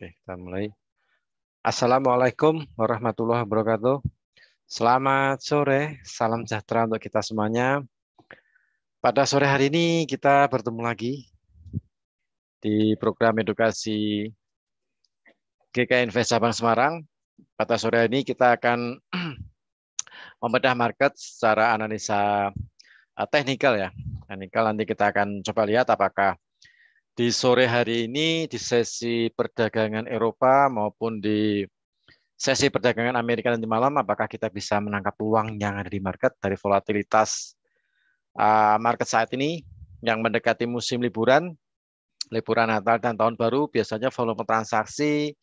Oke, kita mulai. Assalamualaikum warahmatullahi wabarakatuh. Selamat sore, salam sejahtera untuk kita semuanya. Pada sore hari ini kita bertemu lagi di program edukasi GKN Invest Sabang Semarang. Pada sore hari ini kita akan membedah market secara analisa eh, teknikal ya. Teknikal nanti kita akan coba lihat apakah di sore hari ini di sesi perdagangan Eropa maupun di sesi perdagangan Amerika nanti malam, apakah kita bisa menangkap peluang yang ada di market dari volatilitas uh, market saat ini yang mendekati musim liburan, liburan Natal dan Tahun Baru, biasanya volume transaksi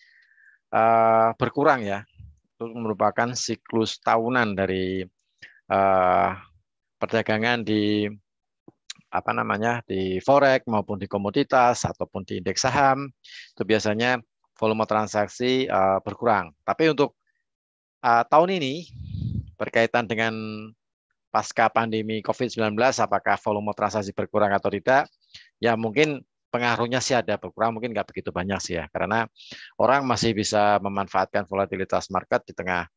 uh, berkurang ya. Itu merupakan siklus tahunan dari uh, perdagangan di apa namanya di forex maupun di komoditas ataupun di indeks saham itu biasanya volume transaksi uh, berkurang. Tapi untuk uh, tahun ini berkaitan dengan pasca pandemi COVID-19 apakah volume transaksi berkurang atau tidak? Ya mungkin pengaruhnya sih ada berkurang, mungkin nggak begitu banyak sih ya. Karena orang masih bisa memanfaatkan volatilitas market di tengah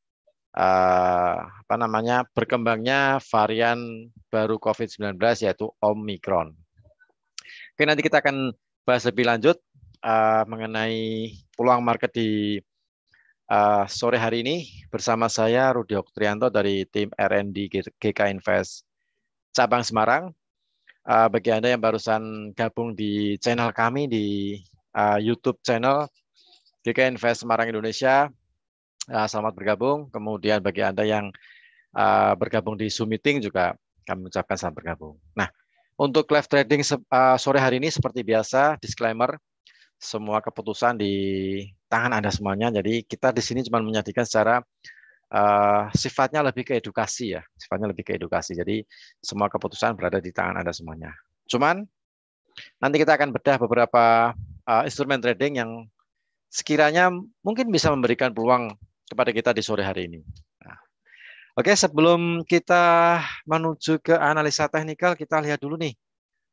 eh, apa namanya berkembangnya varian baru COVID-19 yaitu Omicron. Oke, nanti kita akan bahas lebih lanjut eh, mengenai peluang market di eh, sore hari ini bersama saya Rudi Oktrianto dari tim R&D GK Invest cabang Semarang. Eh, bagi Anda yang barusan gabung di channel kami di eh, YouTube channel GK Invest Semarang Indonesia, Ah, selamat bergabung. Kemudian bagi Anda yang ah, bergabung di Zoom meeting juga kami ucapkan selamat bergabung. Nah, untuk live trading ah, sore hari ini seperti biasa disclaimer semua keputusan di tangan Anda semuanya. Jadi kita di sini cuma menyajikan secara uh, sifatnya lebih ke edukasi ya, sifatnya lebih ke edukasi. Jadi semua keputusan berada di tangan Anda semuanya. Cuman nanti kita akan bedah beberapa uh, instrumen trading yang sekiranya mungkin bisa memberikan peluang kepada kita di sore hari ini. Nah, oke, sebelum kita menuju ke analisa teknikal, kita lihat dulu nih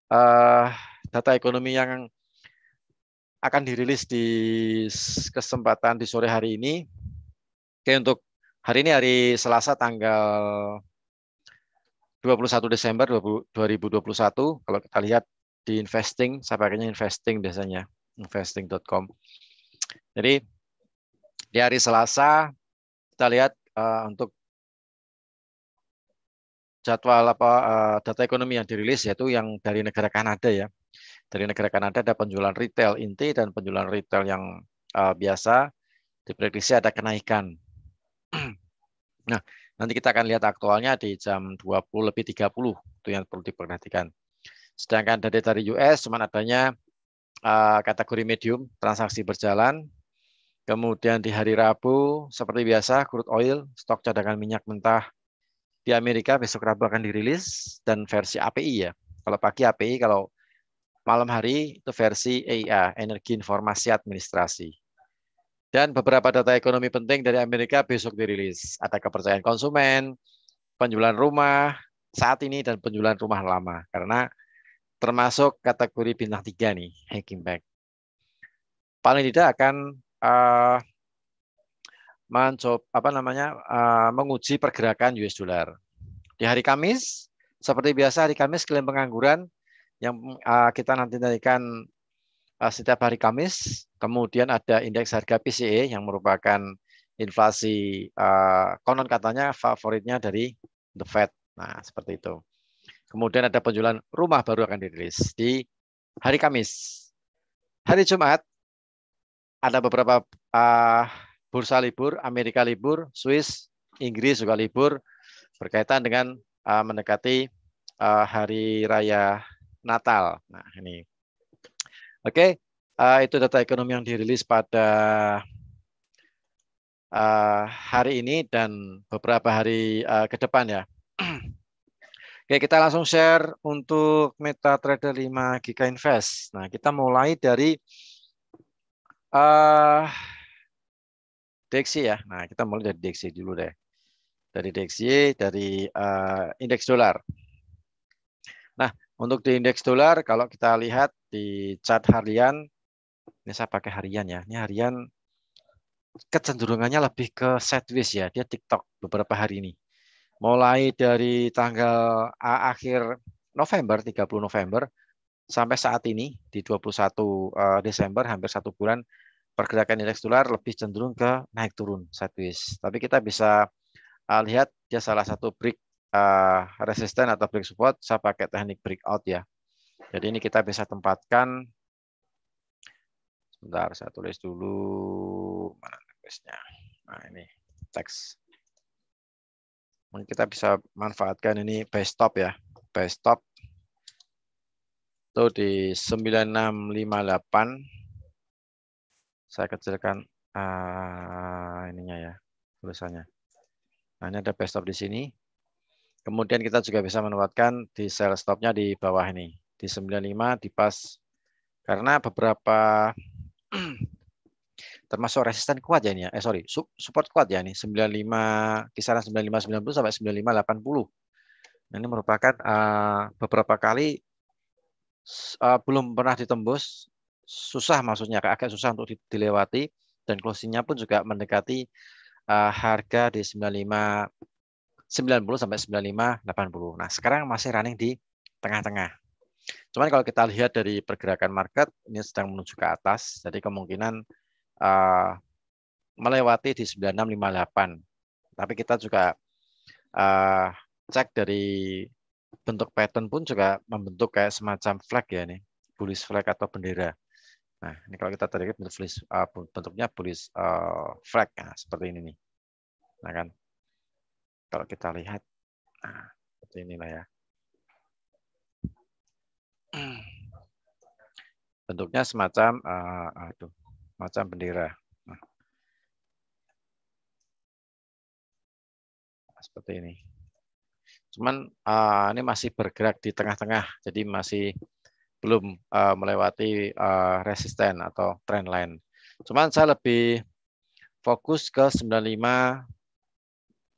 uh, data ekonomi yang akan dirilis di kesempatan di sore hari ini. Oke, untuk hari ini hari Selasa tanggal 21 Desember 2021. Kalau kita lihat di investing, saya pakainya investing biasanya, investing.com. Jadi di hari Selasa, kita lihat uh, untuk jadwal apa uh, data ekonomi yang dirilis yaitu yang dari negara Kanada ya. Dari negara Kanada ada penjualan retail inti dan penjualan retail yang uh, biasa diprediksi ada kenaikan. nah, nanti kita akan lihat aktualnya di jam 20 lebih 30 itu yang perlu diperhatikan. Sedangkan dari dari US cuma adanya uh, kategori medium transaksi berjalan Kemudian di hari Rabu, seperti biasa, crude oil, stok cadangan minyak mentah di Amerika besok Rabu akan dirilis dan versi API ya. Kalau pagi API, kalau malam hari itu versi EIA, Energi Informasi Administrasi. Dan beberapa data ekonomi penting dari Amerika besok dirilis. Ada kepercayaan konsumen, penjualan rumah saat ini dan penjualan rumah lama. Karena termasuk kategori bintang tiga nih, hacking back. Paling tidak akan uh, eh, mencob apa namanya uh, menguji pergerakan US dollar. Di hari Kamis, seperti biasa hari Kamis klaim pengangguran yang uh, kita nanti nantikan uh, setiap hari Kamis. Kemudian ada indeks harga PCE yang merupakan inflasi uh, konon katanya favoritnya dari the Fed. Nah, seperti itu. Kemudian ada penjualan rumah baru akan dirilis di hari Kamis. Hari Jumat ada beberapa uh, bursa libur, Amerika libur, Swiss, Inggris juga libur berkaitan dengan uh, mendekati uh, hari raya Natal. Nah, ini. Oke, okay. uh, itu data ekonomi yang dirilis pada uh, hari ini dan beberapa hari uh, ke depan ya. Oke, kita langsung share untuk MetaTrader 5 Giga Invest. Nah, kita mulai dari Uh, ya. Nah, kita mulai dari deksi dulu deh. Dari deksi dari uh, indeks dolar. Nah, untuk di indeks dolar, kalau kita lihat di chart harian, ini saya pakai harian ya. Ini harian kecenderungannya lebih ke sideways ya. Dia TikTok beberapa hari ini. Mulai dari tanggal akhir November, 30 November, sampai saat ini di 21 eh, Desember, hampir satu bulan, pergerakan indeks dolar lebih cenderung ke naik turun sideways. Tapi kita bisa uh, lihat dia salah satu break uh, ah, resisten atau break support saya pakai teknik breakout ya. Jadi ini kita bisa tempatkan sebentar saya tulis dulu mana tulisnya. Nah, ini teks. Mungkin kita bisa manfaatkan ini buy stop ya. Buy stop itu di 9658 saya kecilkan uh, ininya ya tulisannya. Nah, ini ada stop di sini. Kemudian kita juga bisa menempatkan di sel stopnya di bawah ini. Di 95 di pas. Karena beberapa termasuk resisten kuat ya ini ya. Eh sorry, support kuat ya ini 95 kisaran 95 90 sampai 95 80. Nah, ini merupakan uh, beberapa kali uh, belum pernah ditembus susah maksudnya agak susah untuk dilewati dan closingnya pun juga mendekati uh, harga di 95 90 sampai 95 80. Nah, sekarang masih running di tengah-tengah. Cuman kalau kita lihat dari pergerakan market ini sedang menuju ke atas, jadi kemungkinan uh, melewati di 9658. Tapi kita juga uh, cek dari bentuk pattern pun juga membentuk kayak semacam flag ya nih, bullish flag atau bendera. Nah, ini kalau kita tarik flash, uh, bentuknya bulis uh, ah, flag nah, seperti ini nih. Nah kan, kalau kita lihat, nah, seperti inilah ya. Bentuknya semacam, uh, ah, aduh, macam bendera. Nah. nah. Seperti ini. Cuman uh, ini masih bergerak di tengah-tengah, jadi masih belum uh, melewati uh, resisten atau trend line. Cuman saya lebih fokus ke 95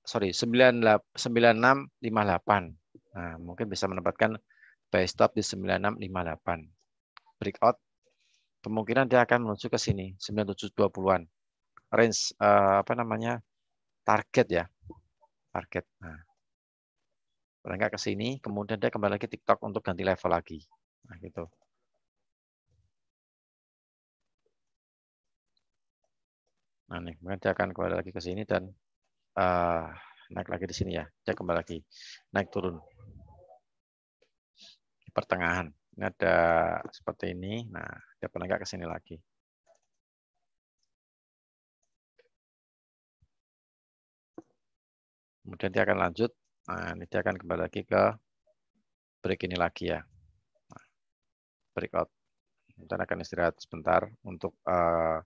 sorry 96 9658. Nah, mungkin bisa mendapatkan buy stop di 9658. Breakout kemungkinan dia akan menuju ke sini 9720-an. Range uh, apa namanya? target ya. Target. Nah. Mereka ke sini, kemudian dia kembali lagi TikTok untuk ganti level lagi. Nah, gitu. Nah, nih, kemudian dia akan kembali lagi ke sini dan uh, naik lagi di sini ya. Dia kembali lagi. Naik turun. Di pertengahan. Ini ada seperti ini. Nah, dia pernah nggak ke sini lagi. Kemudian dia akan lanjut. Nah, ini dia akan kembali lagi ke break ini lagi ya breakout. kita akan istirahat sebentar untuk uh, eh,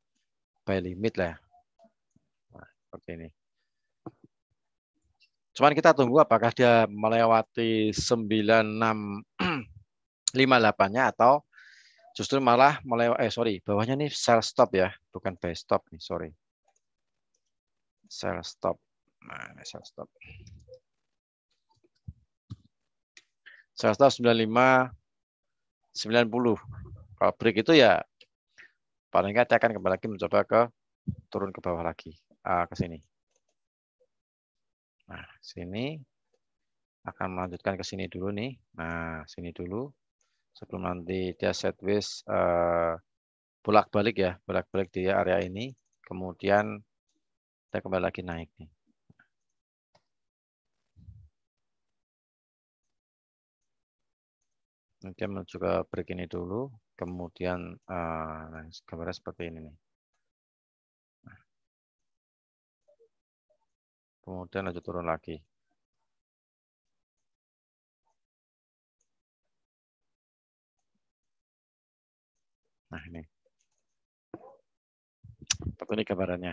buy limit lah. Nah, seperti ini. Cuman kita tunggu apakah dia melewati 9658-nya atau justru malah melewati eh sorry, bawahnya nih sell stop ya, bukan buy stop nih, sorry. Sell stop. Mana sell stop? Sell stop 95 90. Kalau break itu ya paling nggak saya akan kembali lagi mencoba ke turun ke bawah lagi uh, ke sini. Nah, sini akan melanjutkan ke sini dulu nih. Nah, sini dulu sebelum nanti dia sideways uh, eh, bolak-balik ya, bolak-balik di area ini. Kemudian kita kembali lagi naik nih. Nanti mau juga begini dulu, kemudian uh, gambarnya seperti ini nih. Kemudian lanjut turun lagi. Nah ini. Seperti ini gambarannya.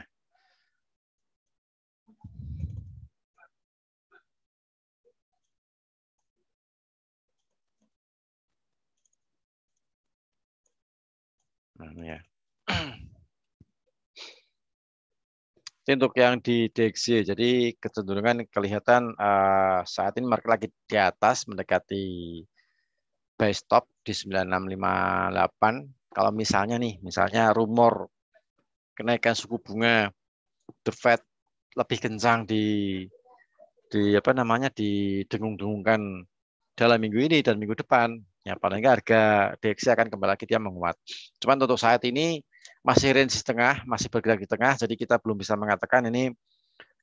Nah, ya? untuk yang di DXY, jadi kecenderungan kelihatan uh, saat ini market lagi di atas mendekati buy stop di 9658. Kalau misalnya nih, misalnya rumor kenaikan suku bunga The Fed lebih kencang di di apa namanya didengung-dengungkan dalam minggu ini dan minggu depan Ya, paling nggak harga DXY akan kembali lagi dia menguat. Cuman untuk saat ini masih range setengah, masih bergerak di tengah, jadi kita belum bisa mengatakan ini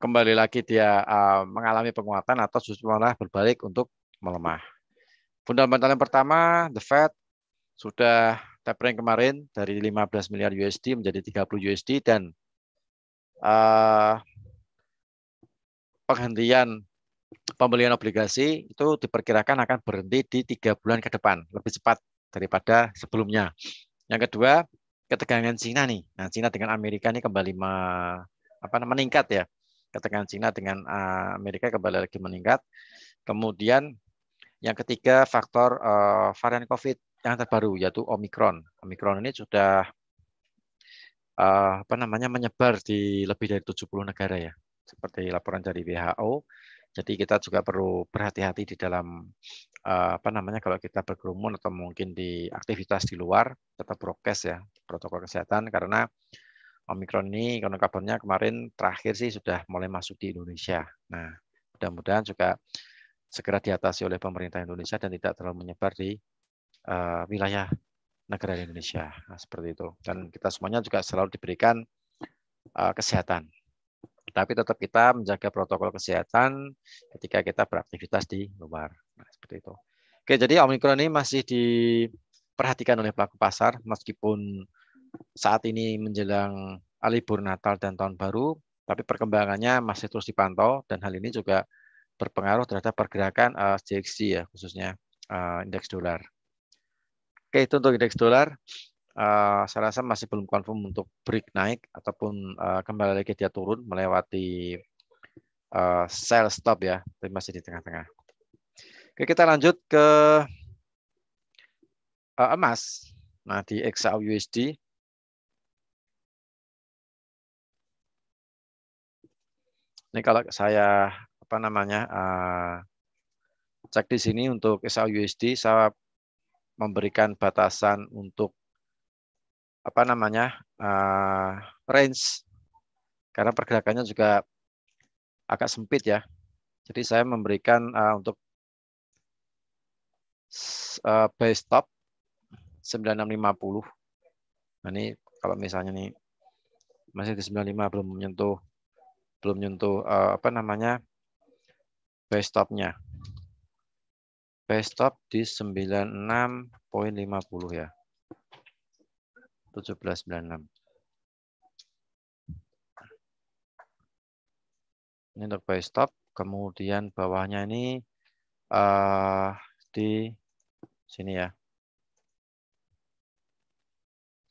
kembali lagi dia uh, mengalami penguatan atau justru malah berbalik untuk melemah. Fundamental yang pertama, The Fed sudah tapering kemarin dari 15 miliar USD menjadi 30 USD dan uh, eh, penghentian pembelian obligasi itu diperkirakan akan berhenti di tiga bulan ke depan, lebih cepat daripada sebelumnya. Yang kedua, ketegangan Cina nih. Nah, Cina dengan Amerika ini kembali me, apa, meningkat ya. Ketegangan Cina dengan eh, Amerika kembali lagi meningkat. Kemudian yang ketiga faktor uh, varian COVID yang terbaru yaitu Omicron. Omicron ini sudah uh, apa namanya menyebar di lebih dari 70 negara ya. Seperti laporan dari WHO jadi kita juga perlu berhati-hati di dalam eh, apa namanya kalau kita berkerumun atau mungkin di aktivitas di luar tetap prokes ya protokol kesehatan karena Omikron ini konon kabarnya kemarin terakhir sih sudah mulai masuk di Indonesia. Nah, mudah-mudahan juga segera diatasi oleh pemerintah Indonesia dan tidak terlalu menyebar di uh, wilayah negara Indonesia. Nah, seperti itu. Dan kita semuanya juga selalu diberikan uh, kesehatan. Tapi tetap kita menjaga protokol kesehatan ketika kita beraktivitas di luar. Nah, seperti itu. Oke, jadi Omikron ini masih diperhatikan oleh pelaku pasar meskipun saat ini menjelang libur Natal dan Tahun Baru, tapi perkembangannya masih terus dipantau dan hal ini juga berpengaruh terhadap pergerakan uh, ya khususnya eh, indeks dolar. Oke, itu untuk indeks dolar uh, saya rasa masih belum confirm untuk break naik ataupun uh, kembali lagi dia turun melewati uh, eh, sell stop ya, tapi masih di tengah-tengah. Oke, kita lanjut ke uh, emas. Nah, di XAU USD Ini kalau saya apa namanya uh, cek di sini untuk XAU USD saya memberikan batasan untuk apa namanya uh, range karena pergerakannya juga agak sempit ya. Jadi saya memberikan uh, untuk uh, buy stop 9650. Nah, ini kalau misalnya nih masih di 95 belum menyentuh belum menyentuh uh, apa namanya base stopnya. base stop di 96.50 ya. 1796. Ini untuk by stop, kemudian bawahnya ini uh, di sini ya.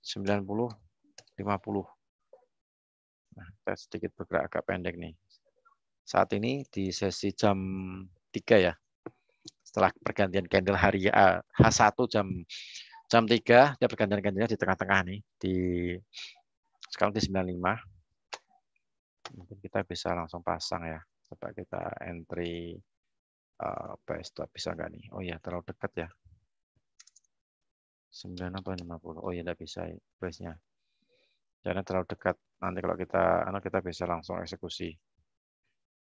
90 50. Nah, kita sedikit bergerak agak pendek nih. Saat ini di sesi jam 3 ya. Setelah pergantian candle hari H1 jam jam 3 dia pergantian gantinya di tengah-tengah nih di sekarang di 95 mungkin kita bisa langsung pasang ya coba kita entry eh, uh, desktop bisa nggak nih oh ya terlalu dekat ya 9 atau 50 oh ya nggak bisa price ya, nya karena terlalu dekat nanti kalau kita anak kita bisa langsung eksekusi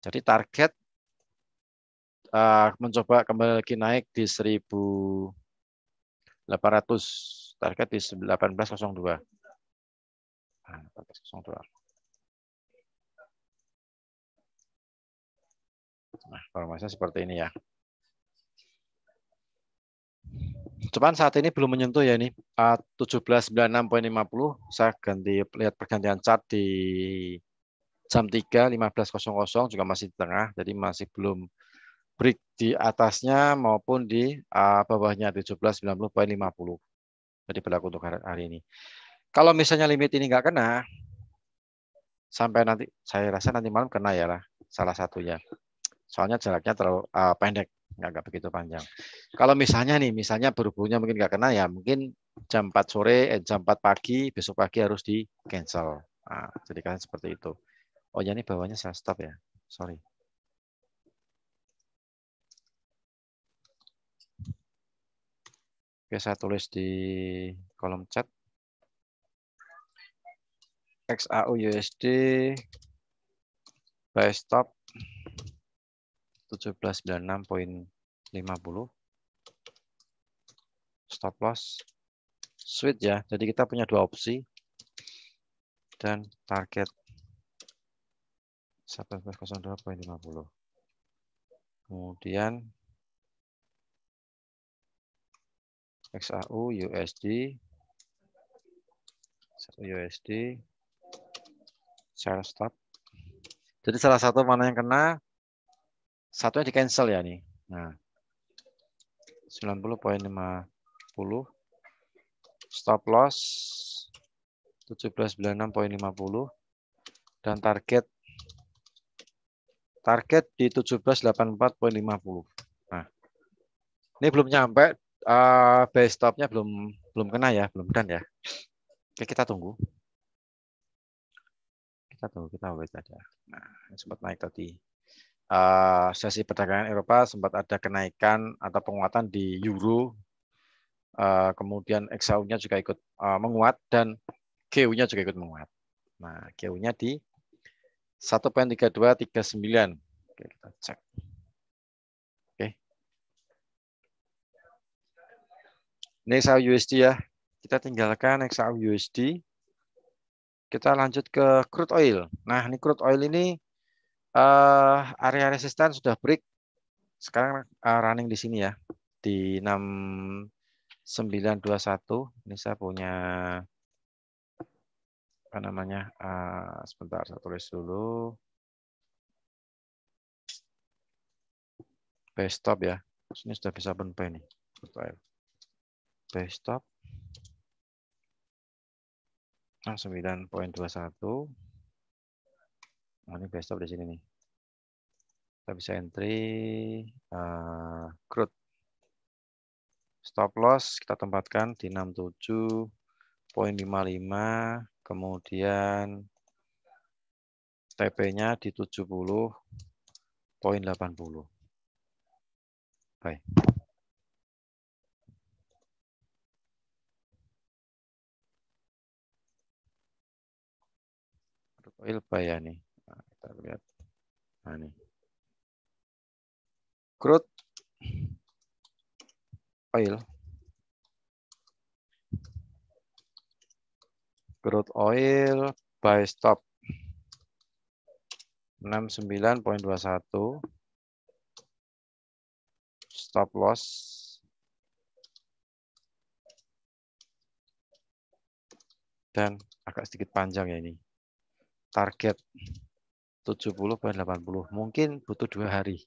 jadi target uh, mencoba kembali lagi naik di 1000 800 target di 1802. 1802. Ah, nah, formasinya seperti ini ya. Cuman saat ini belum menyentuh ya ini. 1796.50 saya ganti lihat pergantian chart di jam 3.15.00 15.00 juga masih di tengah, jadi masih belum break di atasnya maupun di uh, bawahnya 1790.50. Jadi berlaku untuk hari ini. Kalau misalnya limit ini nggak kena, sampai nanti saya rasa nanti malam kena ya lah salah satunya. Soalnya jaraknya terlalu uh, pendek, nggak nggak begitu panjang. Kalau misalnya nih, misalnya berhubungnya mungkin nggak kena ya, mungkin jam 4 sore, eh, jam 4 pagi, besok pagi harus di cancel. Nah, jadi kan seperti itu. Oh ya ini bawahnya saya stop ya, sorry. Oke, saya tulis di kolom chat. XAU USD buy stop 1796.50 stop loss switch ya. Jadi kita punya dua opsi dan target 1102.50. Kemudian XAU USD USD share stop. Jadi salah satu mana yang kena, satunya di cancel ya nih. Nah, 90.50 stop loss 1796.50 dan target target di 1784.50. Nah, ini belum nyampe uh, base stopnya belum belum kena ya, belum dan ya. Oke, kita tunggu. Kita tunggu, kita wait aja. Nah, sempat naik tadi. Uh, sesi perdagangan Eropa sempat ada kenaikan atau penguatan di euro. Uh, kemudian XAU-nya juga ikut uh, menguat dan GU-nya juga ikut menguat. Nah, GU-nya di 1.3239. Oke, kita cek. Nexa USD ya. Kita tinggalkan Nexa USD. Kita lanjut ke crude oil. Nah, ini crude oil ini uh, area resistance sudah break. Sekarang uh, running di sini ya. Di 6921. Ini saya punya apa namanya? Uh, sebentar saya tulis dulu. Best stop ya. Ini sudah bisa bentuk ini. Crude oil desktop. poin ah, dua satu, nah, ini desktop di sini nih. Kita bisa entry uh, crude. Stop loss kita tempatkan di 67.55 kemudian TP-nya di poin 70.80. Baik. Oil oh, bayani. Nah, kita lihat. Nah, ini. Crude oil. Crude oil buy stop 69.21 stop loss dan agak sedikit panjang ya ini target 70 ke 80. Mungkin butuh dua hari.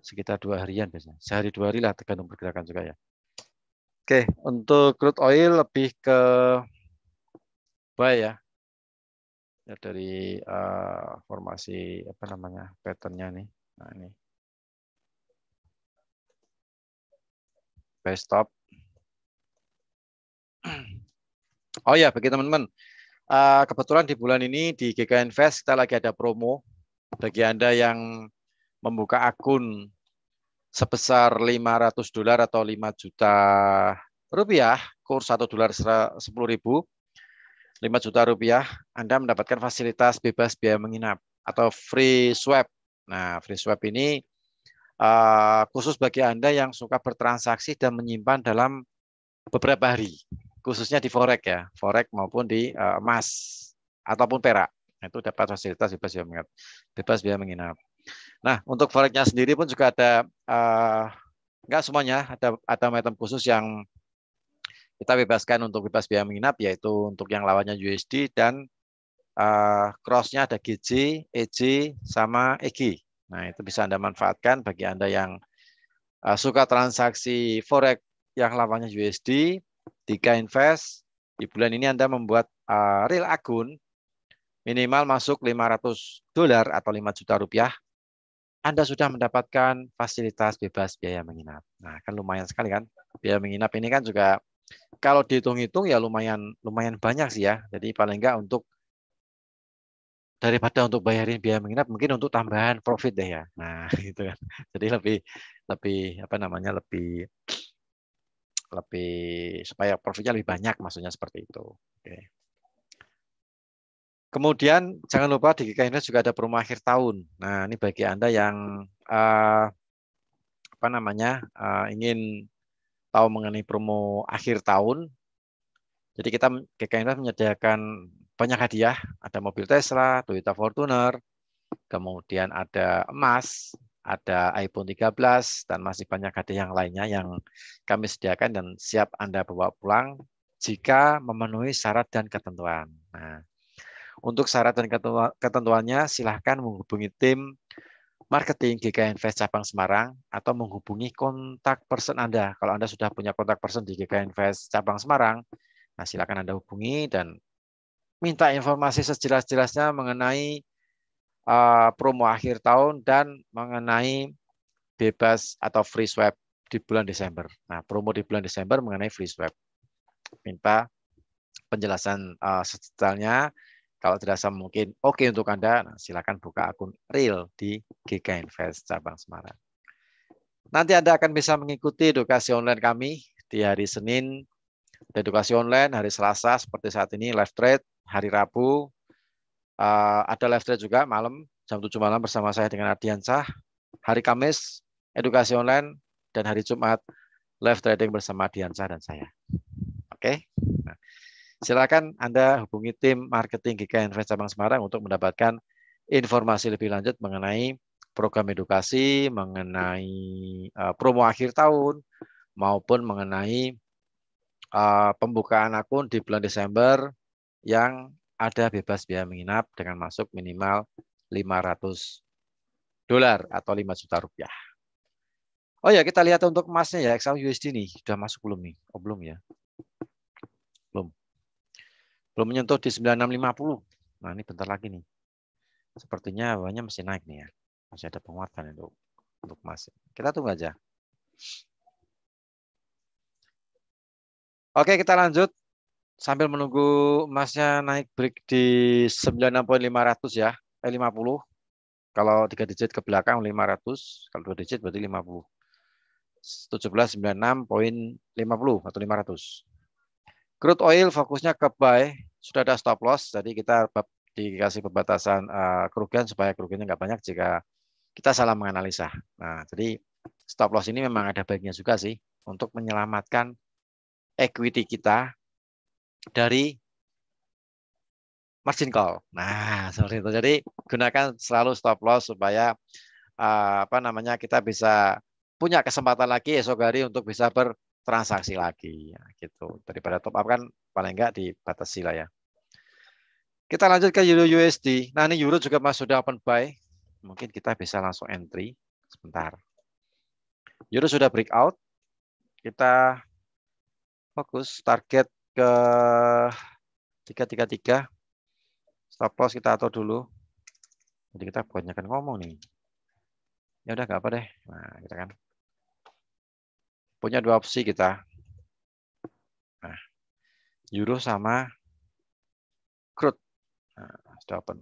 Sekitar dua harian biasanya. Sehari dua hari lah tergantung pergerakan juga ya. Oke, untuk crude oil lebih ke buy ya. ya dari uh, formasi apa namanya patternnya nih. Nah ini. Buy stop. Oh ya, bagi teman-teman Eh, kebetulan di bulan ini di GK Invest kita lagi ada promo bagi Anda yang membuka akun sebesar 500 dolar atau 5 juta rupiah, kurs 1 dolar 10 ribu, 5 juta rupiah, Anda mendapatkan fasilitas bebas biaya menginap atau free swap. Nah, free swap ini eh, khusus bagi Anda yang suka bertransaksi dan menyimpan dalam beberapa hari khususnya di forex ya, forex maupun di eh, emas ataupun perak. Nah, itu dapat fasilitas bebas biaya menginap. Bebas biaya menginap. Nah, untuk forexnya sendiri pun juga ada uh, eh, enggak semuanya, ada ada item khusus yang kita bebaskan untuk bebas biaya menginap yaitu untuk yang lawannya USD dan uh, cross-nya ada GJ, EJ sama EG. Nah, itu bisa Anda manfaatkan bagi Anda yang uh, suka transaksi forex yang lawannya USD Tiga invest, di bulan ini Anda membuat uh, real akun, minimal masuk 500 dolar atau 5 juta rupiah, Anda sudah mendapatkan fasilitas bebas biaya menginap. Nah, kan lumayan sekali kan. Biaya menginap ini kan juga kalau dihitung-hitung ya lumayan lumayan banyak sih ya. Jadi paling enggak untuk daripada untuk bayarin biaya menginap mungkin untuk tambahan profit deh ya. Nah, gitu kan. Jadi lebih lebih apa namanya? lebih lebih supaya profitnya lebih banyak maksudnya seperti itu. Oke. Kemudian jangan lupa di GKN juga ada promo akhir tahun. Nah ini bagi anda yang uh, apa namanya uh, ingin tahu mengenai promo akhir tahun. Jadi kita GKN menyediakan banyak hadiah. Ada mobil Tesla, Toyota Fortuner, kemudian ada emas, ada iPhone 13 dan masih banyak ada yang lainnya yang kami sediakan dan siap Anda bawa pulang jika memenuhi syarat dan ketentuan. Nah, untuk syarat dan ketentuannya silahkan menghubungi tim marketing GK Invest Cabang Semarang atau menghubungi kontak person Anda. Kalau Anda sudah punya kontak person di GK Invest Cabang Semarang, nah silakan Anda hubungi dan minta informasi sejelas-jelasnya mengenai Eh, promo akhir tahun dan mengenai bebas atau free swap di bulan Desember. Nah, promo di bulan Desember mengenai free swap. Minta penjelasan uh, Kalau dirasa mungkin oke okay untuk Anda, nah, silakan buka akun real di Giga Invest cabang Semarang. Nanti Anda akan bisa mengikuti edukasi online kami di hari Senin, edukasi online, hari Selasa seperti saat ini live trade, hari Rabu Uh, ada live trade juga malam jam 7 malam bersama saya dengan Cah. Hari Kamis edukasi online dan hari Jumat live trading bersama Cah dan saya. Oke. Okay? Nah, silakan Anda hubungi tim marketing GKN Invest Cabang Semarang untuk mendapatkan informasi lebih lanjut mengenai program edukasi, mengenai uh, promo akhir tahun maupun mengenai uh, pembukaan akun di bulan Desember yang ada bebas biaya menginap dengan masuk minimal 500 dolar atau 5 juta rupiah. Oh ya, kita lihat untuk emasnya ya, XAU USD ini sudah masuk belum nih? Oh, belum ya. Belum. Belum menyentuh di 9650. Nah, ini bentar lagi nih. Sepertinya banyak masih naik nih ya. Masih ada penguatan ya, untuk untuk emas. Kita tunggu aja. Oke, kita lanjut sambil menunggu emasnya naik break di 96.500 ya, eh 50. Kalau 3 digit ke belakang 500, kalau 2 digit berarti 50. 1796.50 atau 500. Crude oil fokusnya ke buy, sudah ada stop loss, jadi kita dikasih pembatasan uh, kerugian supaya kerugiannya nggak banyak jika kita salah menganalisa. Nah, jadi stop loss ini memang ada baiknya juga sih untuk menyelamatkan equity kita dari margin call. Nah, seperti itu. Jadi gunakan selalu stop loss supaya uh, apa namanya kita bisa punya kesempatan lagi esok hari untuk bisa bertransaksi lagi ya, gitu. Daripada top up kan paling enggak dibatasi lah ya. Kita lanjut ke euro USD. Nah, ini euro juga Mas sudah open buy. Mungkin kita bisa langsung entry sebentar. Euro sudah breakout. Kita fokus target ke 333. Stop loss kita atur dulu. Jadi kita kan ngomong nih. Ya udah nggak apa deh. Nah, kita gitu kan punya dua opsi kita. Nah, euro sama crude. Nah, sudah open.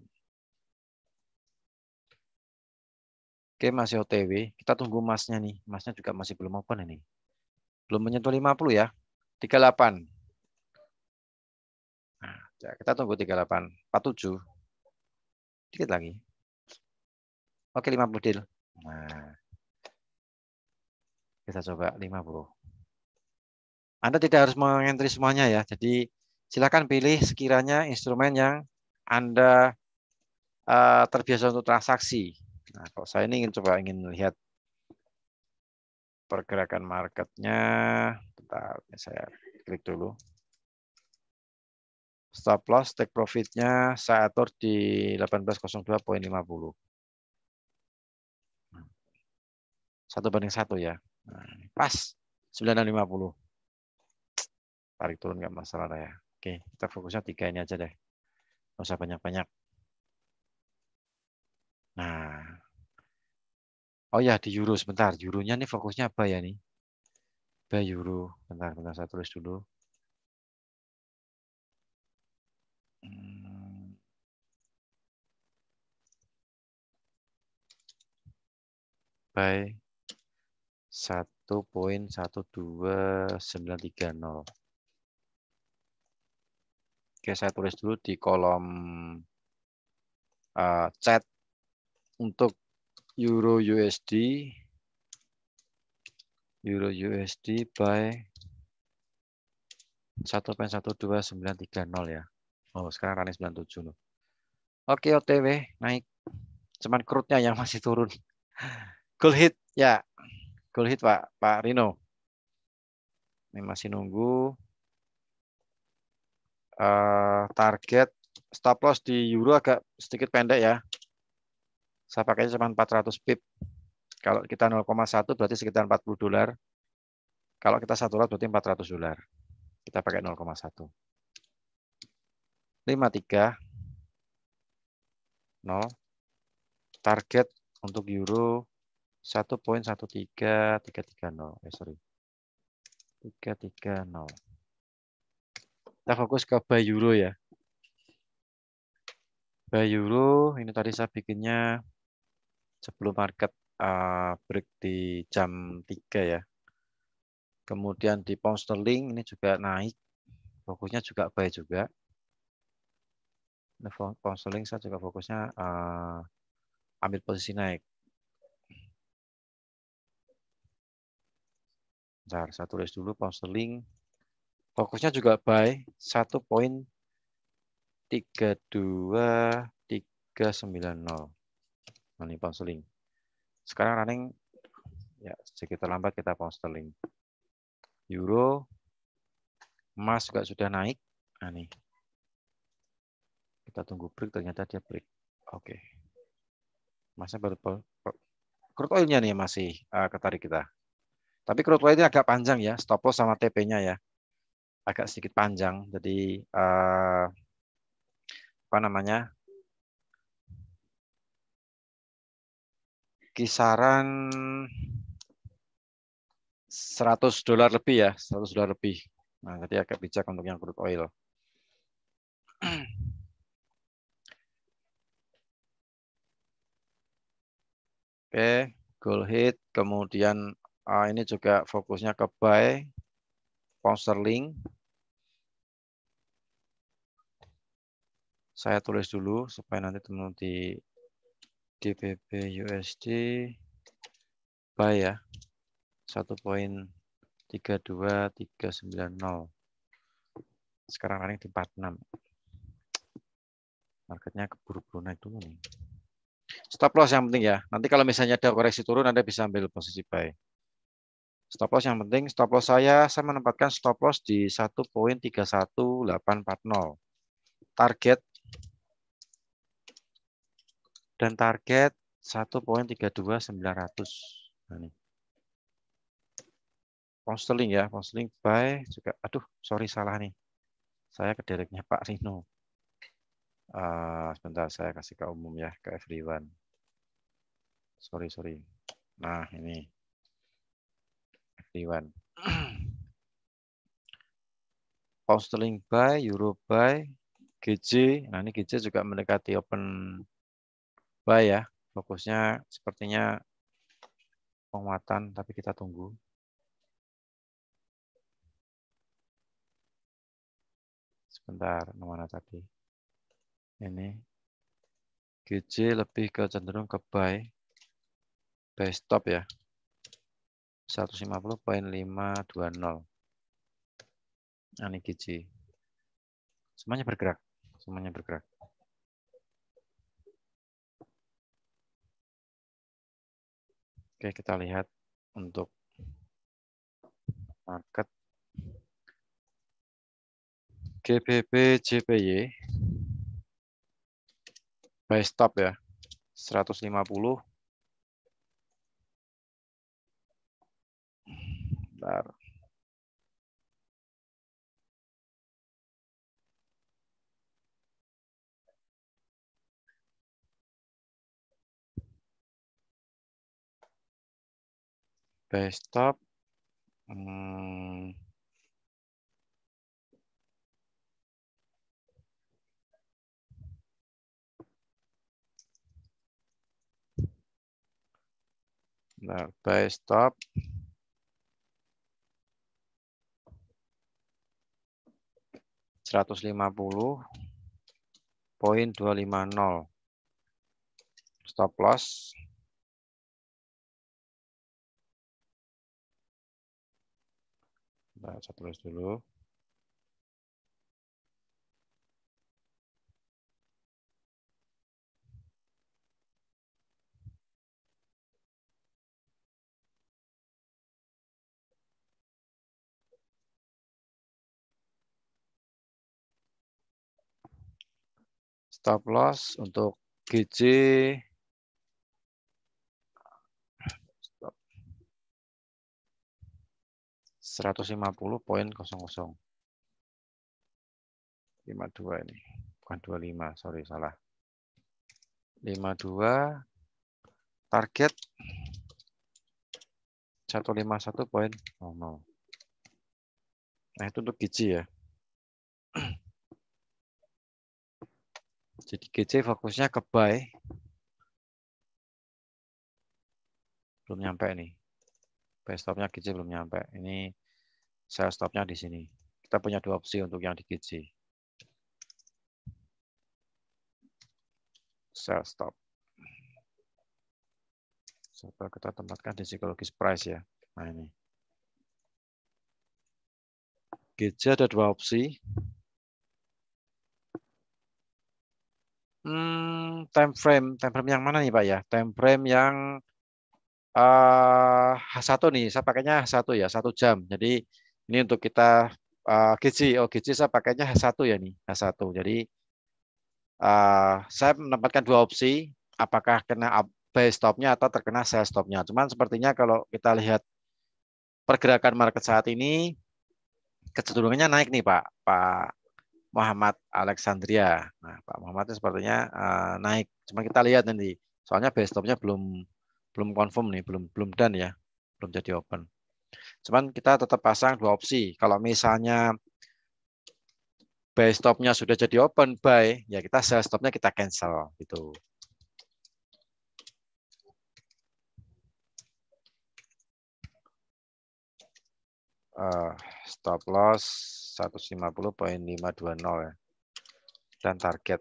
Oke, masih OTW. Kita tunggu emasnya nih. emasnya juga masih belum open ini. Belum menyentuh 50 ya. 38. Ya, kita tunggu 38. 47. Dikit lagi. Oke, 50 deal. Nah. Kita coba 50. Anda tidak harus mengentri semuanya ya. Jadi silakan pilih sekiranya instrumen yang Anda uh, terbiasa untuk transaksi. Nah, kalau saya ini ingin coba ingin lihat pergerakan marketnya. Bentar, saya klik dulu stop loss take profitnya saya atur di 1802.50 satu banding satu ya nah, pas 950 tarik turun nggak masalah ya oke kita fokusnya tiga ini aja deh nggak usah banyak-banyak nah oh ya di euro sebentar euronya nih fokusnya apa ya nih Bayuru, bentar bentar saya tulis dulu sampai 1.12930. Oke, saya tulis dulu di kolom uh, chat untuk Euro USD Euro USD by 1.12930 ya. Oh, sekarang running 97 loh. Oke, OTW naik. Cuman krutnya yang masih turun. Cool hit ya. Cool hit Pak Pak Rino. Ini masih nunggu uh, target stop loss di euro agak sedikit pendek ya. Saya pakainya cuma 400 pip. Kalau kita 0,1 berarti sekitar 40 dolar. Kalau kita satu lot berarti 400 dolar. Kita pakai 0,1. 53 0 target untuk euro satu satu poin tiga tiga tiga nol Eh sorry. tiga tiga nol Kita fokus ke Bayuro ya. Bayuro ini tadi saya bikinnya sebelum market uh, break di jam tiga ya. Kemudian di pound sterling ini juga naik. Fokusnya juga baik juga. Nah, pound sterling saya juga fokusnya uh, ambil posisi naik. Bentar, saya tulis dulu sterling. Fokusnya juga by Nah, Ini sterling. Sekarang running ya sedikit terlambat kita sterling. Euro emas juga sudah naik. Nah, nih. Kita tunggu break ternyata dia break. Oke. Okay. Masnya baru crude oil-nya nih masih uh, ketarik kita. Tapi crude oil ini agak panjang ya, stop loss sama TP-nya ya. Agak sedikit panjang. Jadi uh, apa namanya? kisaran 100 dolar lebih ya, 100 dolar lebih. Nah, jadi agak bijak untuk yang crude oil. Oke, okay, goal hit, kemudian Ah, ini juga fokusnya ke buy sponsor link. Saya tulis dulu supaya nanti teman-teman di DPP USD buy ya. 1.32390. Sekarang ini di 46. Marketnya keburu-buru naik dulu nih. Stop loss yang penting ya. Nanti kalau misalnya ada koreksi turun Anda bisa ambil posisi buy. Stop loss yang penting stop loss saya saya menempatkan stop loss di 1.31840. Target dan target 1.32900. Nah, nih. Pound ya, posting by buy juga. Aduh, sorry salah nih. Saya ke direknya Pak Rino. Uh, sebentar saya kasih ke umum ya, ke everyone. Sorry, sorry. Nah, ini Dewan. postling buy, euro buy, GJ. Nah, ini GJ juga mendekati open buy ya. Fokusnya sepertinya penguatan, tapi kita tunggu. Sebentar, mana tadi? Ini GJ lebih ke cenderung ke buy, buy stop ya. 150.520. Ani gizi. Semuanya bergerak. Semuanya bergerak. Oke, kita lihat untuk market GBP JPY by stop ya 150 Hmm, bentar. Desktop. Hmm. Nah, by stop. 150 poin 250 stop loss Nah, saya tulis dulu. 150.250. stop loss untuk GC stop 150.00 52 ini bukan 25 sorry salah 52 target 151 poin oh no. Nah itu untuk gizi ya. Jadi GC fokusnya ke buy. Belum nyampe nih. Buy stopnya GC belum nyampe. Ini sell stopnya di sini. Kita punya dua opsi untuk yang di GC. Sell stop. Coba kita tempatkan di psikologis price ya. Nah ini. GC ada dua opsi. Hmm, time frame, time frame yang mana nih Pak ya? Time frame yang uh, satu nih, saya pakainya satu ya, satu jam. Jadi ini untuk kita uh, eh, gizi oh gizi saya pakainya H1 ya nih, H1. Jadi uh, saya menempatkan dua opsi, apakah kena buy stopnya atau terkena sell stopnya. Cuman sepertinya kalau kita lihat pergerakan market saat ini kecenderungannya naik nih Pak, Pak Muhammad Alexandria. Nah, Pak Muhammad itu sepertinya uh, naik. Cuma kita lihat nanti. Soalnya base stopnya belum belum confirm nih, belum belum dan ya, belum jadi open. Cuman kita tetap pasang dua opsi. Kalau misalnya buy stopnya sudah jadi open buy, ya kita sell stopnya kita cancel gitu. Uh, stop loss 150.520 ya. Dan target.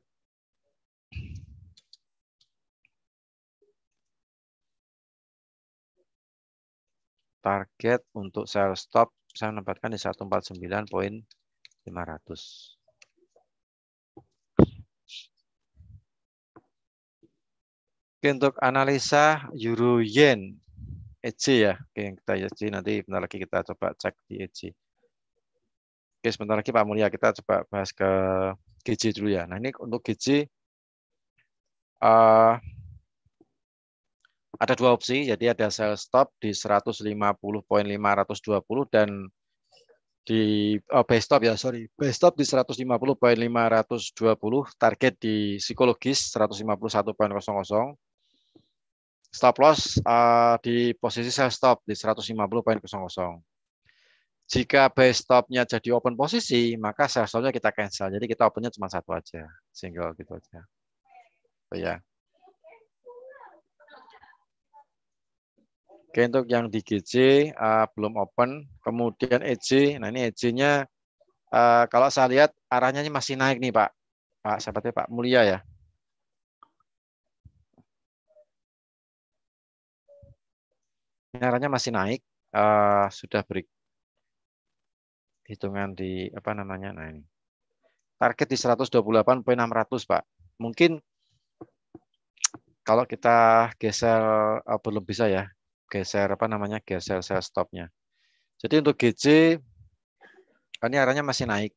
Target untuk sell stop saya menempatkan di 149.500. Oke, untuk analisa euro yen EC ya. Oke, yang kita EC nanti benar lagi kita coba cek di EC. Oke, sebentar lagi Pak Mulya kita coba bahas ke GJ dulu ya. Nah, ini untuk GJ uh, eh, ada dua opsi, jadi ada sell stop di 150.520 dan di oh, base stop ya, sorry. base stop di 150.520, target di psikologis 151.00. Stop loss uh, di posisi sell stop di 150.00. Jika buy stopnya jadi open posisi, maka sell stopnya kita cancel. Jadi kita opennya cuma satu aja, single gitu aja. Oh ya. Oke, untuk yang di GC uh, eh, belum open. Kemudian EJ, nah ini EJ-nya uh, eh, kalau saya lihat arahnya ini masih naik nih Pak. Pak, sahabatnya Pak Mulia ya. Ini arahnya masih naik. Uh, sudah break hitungan di apa namanya nah ini target di 128.600 pak mungkin kalau kita geser oh, belum bisa ya geser apa namanya geser sell stopnya jadi untuk GC ini arahnya masih naik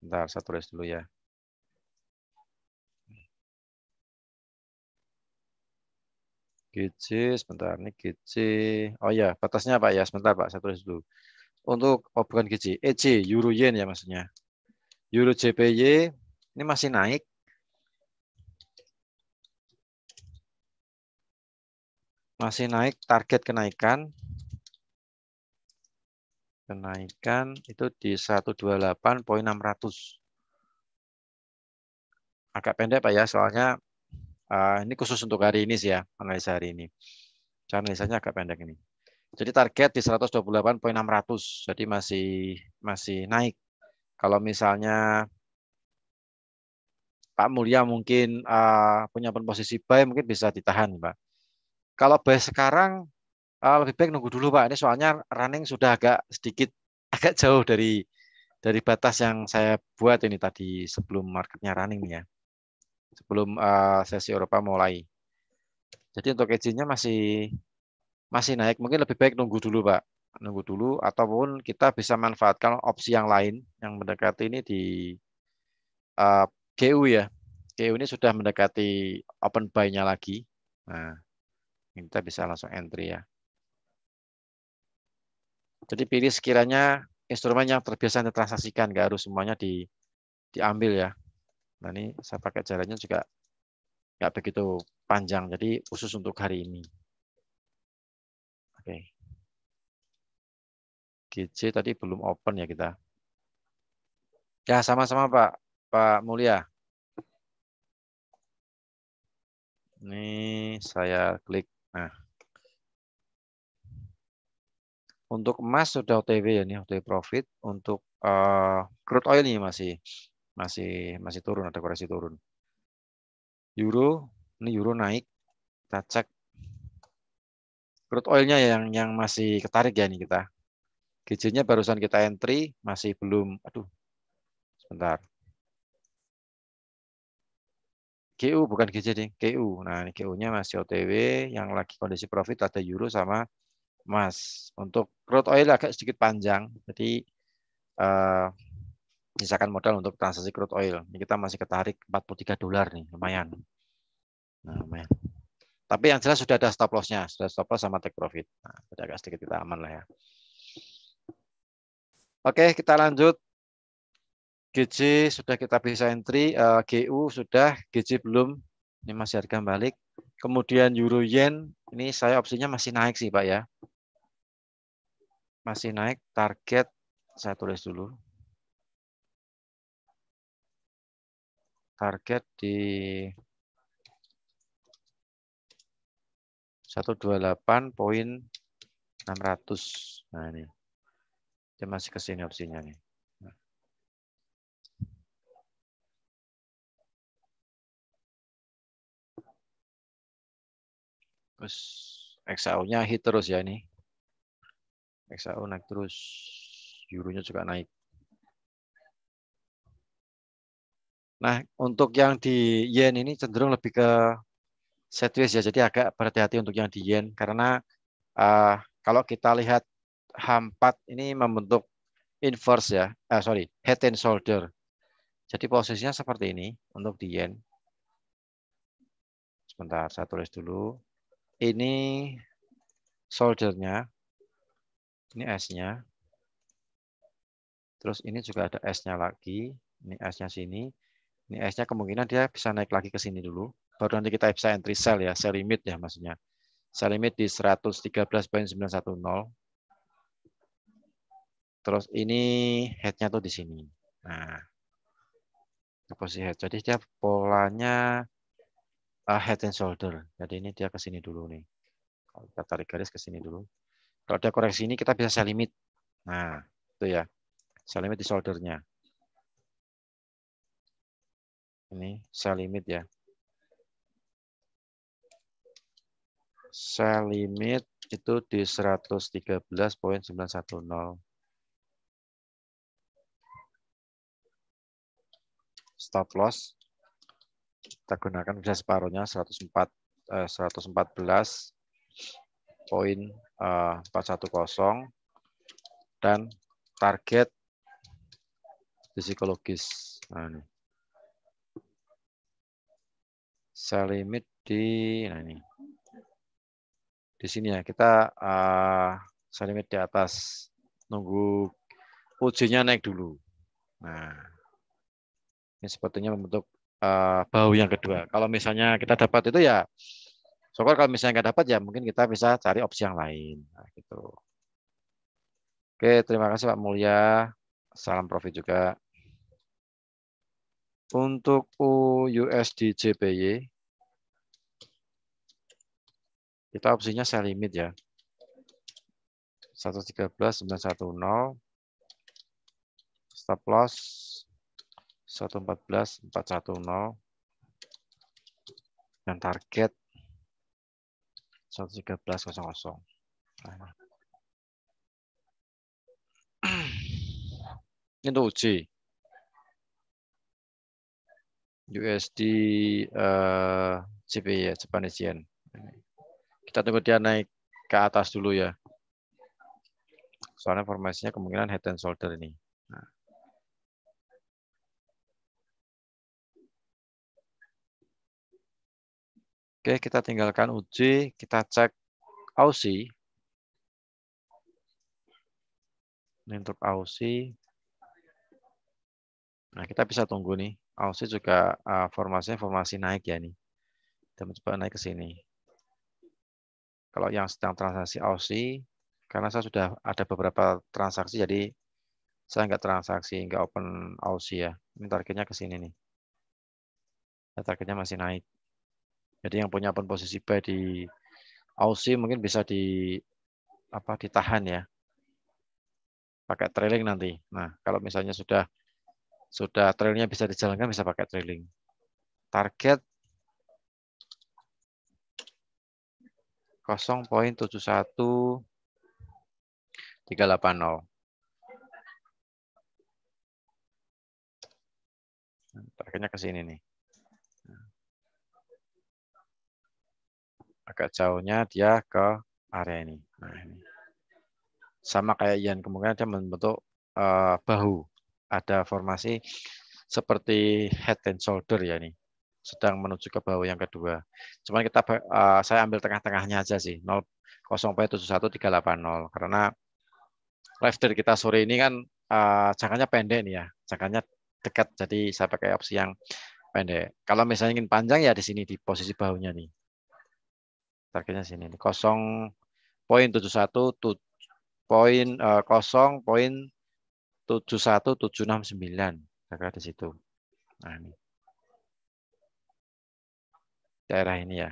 Bentar, saya tulis dulu ya. GC sebentar nih GC. Oh ya, batasnya Pak ya, sebentar Pak, saya tulis dulu. Untuk oh bukan GC, EC, eh, Euro Yen ya maksudnya. Euro JPY ini masih naik. Masih naik target kenaikan. Kenaikan itu di 128.600. Agak pendek Pak ya, soalnya Uh, ini khusus untuk hari ini sih ya, analisa hari ini. Cara analisanya agak pendek ini. Jadi target di 128.600. Jadi masih masih naik. Kalau misalnya Pak Mulya mungkin uh, punya posisi buy mungkin bisa ditahan, Pak. Kalau buy sekarang uh, lebih baik nunggu dulu, Pak. Ini soalnya running sudah agak sedikit agak jauh dari dari batas yang saya buat ini tadi sebelum marketnya running ya sebelum uh, sesi Eropa mulai. Jadi untuk izinnya masih masih naik, mungkin lebih baik nunggu dulu, Pak. Nunggu dulu ataupun kita bisa manfaatkan opsi yang lain yang mendekati ini di uh, eh, GU ya. GU ini sudah mendekati open buy-nya lagi. Nah, kita bisa langsung entry ya. Jadi pilih sekiranya instrumen yang terbiasa ditransaksikan, nggak harus semuanya di diambil ya. Nah ini saya pakai jalannya juga nggak begitu panjang, jadi khusus untuk hari ini. Oke. GC tadi belum open ya kita. Ya sama-sama Pak Pak Mulia. Ini saya klik. Nah. Untuk emas sudah OTW ya nih, OTW profit. Untuk uh, crude oil ini masih masih masih turun ada koreksi turun euro ini euro naik kita cek crude oilnya yang yang masih ketarik ya ini kita gejinya barusan kita entry masih belum aduh sebentar GU bukan GJ deh, GU. Nah, ini GU-nya masih OTW, yang lagi kondisi profit ada euro sama emas. Untuk crude oil agak sedikit panjang, jadi uh, sisakan modal untuk transaksi crude oil. Ini kita masih ketarik 43 dolar nih, lumayan. Nah, lumayan. Tapi yang jelas sudah ada stop loss-nya, sudah stop loss sama take profit. Nah, sudah agak sedikit kita aman lah ya. Oke, kita lanjut. Gc sudah kita bisa entry, uh, eh, GU sudah, Gc belum. Ini masih harga balik. Kemudian euro yen, ini saya opsinya masih naik sih, Pak ya. Masih naik target saya tulis dulu. target di poin 128.600. Nah ini. Dia masih ke sini opsinya nih. Nah. Terus XAU-nya hit terus ya ini. XAU naik terus, euro juga naik. Nah, untuk yang di yen ini cenderung lebih ke sideways ya. Jadi agak berhati-hati untuk yang di yen karena uh, kalau kita lihat h 4 ini membentuk inverse ya. Uh, sorry, head and shoulder. Jadi posisinya seperti ini untuk di yen. Sebentar, saya tulis dulu. Ini shouldernya. Ini S-nya. Terus ini juga ada S-nya lagi. Ini S-nya sini ini S-nya kemungkinan dia bisa naik lagi ke sini dulu. Baru nanti kita bisa entry sell ya, sell limit ya maksudnya. Sell limit di 113.910. Terus ini head-nya tuh di sini. Nah, ke posisi head. Jadi dia polanya eh, head and shoulder. Jadi ini dia ke sini dulu nih. Kalau kita tarik garis ke sini dulu. Kalau dia koreksi ini kita bisa sell limit. Nah, itu ya. Sell limit di soldernya ini sell limit ya. Sell limit itu di 113.910. Stop loss kita gunakan bisa separuhnya 104 114 poin 410 dan target psikologis. Nah, ini. limit di nah ini. Di sini ya, kita uh, eh, limit di atas. Nunggu ujinya naik dulu. Nah, ini sepertinya membentuk uh, bau yang kedua. Kalau misalnya kita dapat itu ya, syukur kalau misalnya nggak dapat ya mungkin kita bisa cari opsi yang lain. Nah, gitu. Oke, terima kasih Pak Mulya. Salam profit juga. Untuk USD JPY, kita opsinya sell limit ya. 113.910, stop loss 114.410, dan target 113.00. Nah. Ini untuk uji. USD uh, eh, ya, Japanese Yen. Kita tunggu dia naik ke atas dulu ya. Soalnya formasinya kemungkinan head and shoulder ini. Nah. Oke, kita tinggalkan uji, kita cek Aussie, Ini untuk Aussie, Nah, kita bisa tunggu nih. Aussie juga uh, formasinya formasi naik ya nih. Kita mencoba naik ke sini. Kalau yang sedang transaksi Aussie, karena saya sudah ada beberapa transaksi, jadi saya nggak transaksi, nggak open Aussie ya. Ini targetnya ke sini nih. Ya, targetnya masih naik. Jadi yang punya open posisi buy di Aussie, mungkin bisa di apa ditahan ya pakai trailing nanti. Nah, kalau misalnya sudah sudah trailnya bisa dijalankan bisa pakai trailing. Target 0.71380. Targetnya ke sini nih. Agak jauhnya dia ke area ini. Nah, ini. Sama kayak Ian, kemungkinan dia membentuk uh, bahu ada formasi seperti head and shoulder ya ini sedang menuju ke bawah yang kedua. Cuman kita uh, saya ambil tengah-tengahnya aja sih 0 0.71380 karena lifter kita sore ini kan uh, jangkanya pendek nih ya, jangkanya dekat jadi saya pakai opsi yang pendek. Kalau misalnya ingin panjang ya di sini di posisi bawahnya nih. Targetnya sini nih 0.71 poin 71769. Kira-kira di situ. Nah, ini. Daerah ini ya.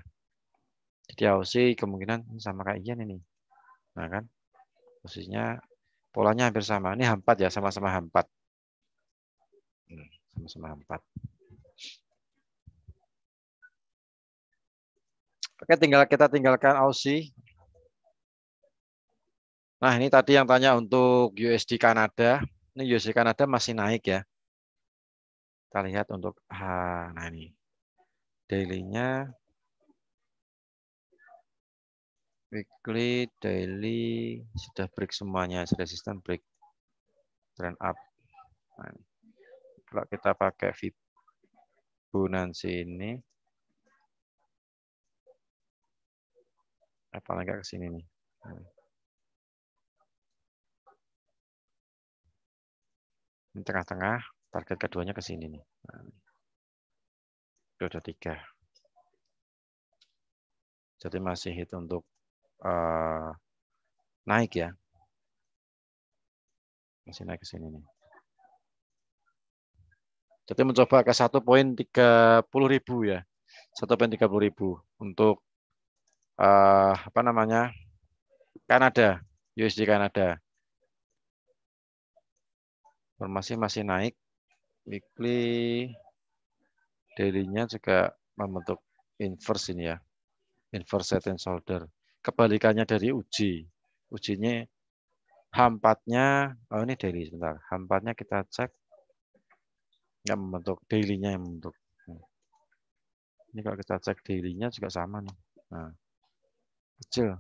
Jadi AOC kemungkinan sama kayak Ian ini. Nah kan? Posisinya polanya hampir sama. Ini H4 ya, sama-sama hampat. Hmm, sama-sama hampat. Oke, tinggal kita tinggalkan AOC. Nah, ini tadi yang tanya untuk USD Kanada. Ini USD Kanada masih naik ya. Kita lihat untuk ah, nah ini daily-nya weekly, daily sudah break semuanya, resisten break trend up. Nah, kalau kita pakai Fibonacci ini apa enggak ke sini nih. Nah. Ini tengah-tengah, target keduanya ke sini nih. Nah, ada tiga. Jadi masih itu untuk uh, naik ya. Masih naik ke sini nih. Jadi mencoba ke satu poin tiga puluh ribu ya. Satu poin tiga puluh ribu untuk uh, apa namanya Kanada, USD Kanada. Informasi masih naik. Weekly daily-nya juga membentuk inverse ini ya. Inverse head and shoulder. Kebalikannya dari uji. Ujinya hampatnya, oh ini daily sebentar. Hampatnya kita cek. Nggak membentuk, daily-nya yang membentuk. Hmm. Ini kalau kita cek daily-nya juga sama nih. Nah, kecil.